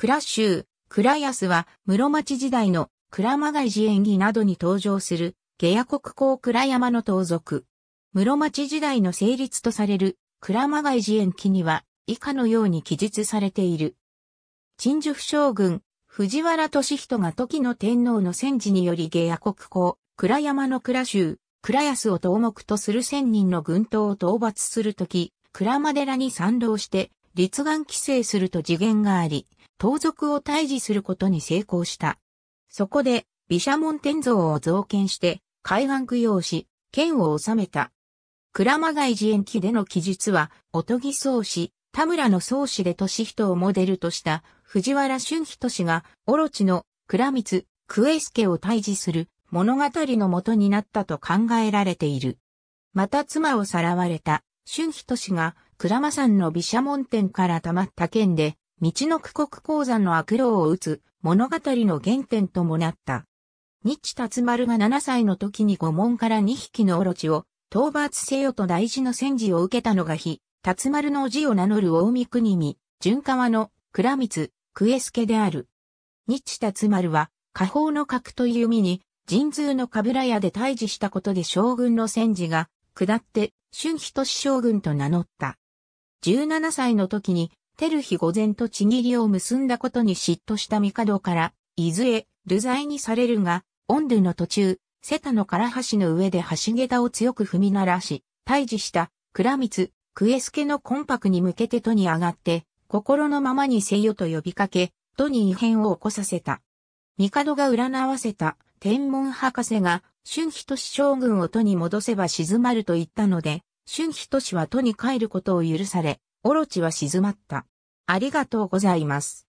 倉州、倉安は室町時代の倉間外寺演技などに登場する下野国公倉山の盗賊。室町時代の成立とされる倉間外寺演記には以下のように記述されている。陳寿府将軍、藤原敏人が時の天皇の戦時により下野国公、倉山の倉州、倉安を盗目とする千人の軍刀を討伐するとき、倉間寺に賛同して、立願規制すると次元があり、盗賊を退治することに成功した。そこで、毘沙門天像を造建して、海岸供養し、剣を治めた。倉間外寺延期での記述は、おとぎ宗師、田村の宗師で俊人をモデルとした藤原俊人氏が、オチの倉光、クエスケを退治する物語の元になったと考えられている。また妻をさらわれた俊人氏が、倉間山の毘沙門天から溜まった剣で、道の区国鉱山の悪老を打つ物語の原点ともなった。日達丸が7歳の時に五門から2匹のオロチを討伐せよと大事の戦時を受けたのが日、達丸の叔父を名乗る大見国見、順川の倉光、ク助である。日達丸は、下方の角という身に、神通のかぶら屋で退治したことで将軍の戦時が、下って、春日都市将軍と名乗った。17歳の時に、テルヒ御前とちぎりを結んだことに嫉妬した帝から、伊豆へ、流罪にされるが、オンドゥの途中、瀬田の唐橋の上で橋桁を強く踏み鳴らし、退治した、倉光、クエスケの魂魄に向けて都に上がって、心のままにせよと呼びかけ、都に異変を起こさせた。帝が占わせた、天文博士が、春日都市将軍を都に戻せば静まると言ったので、春日都市は都に帰ることを許され、オロチは静まった。ありがとうございます。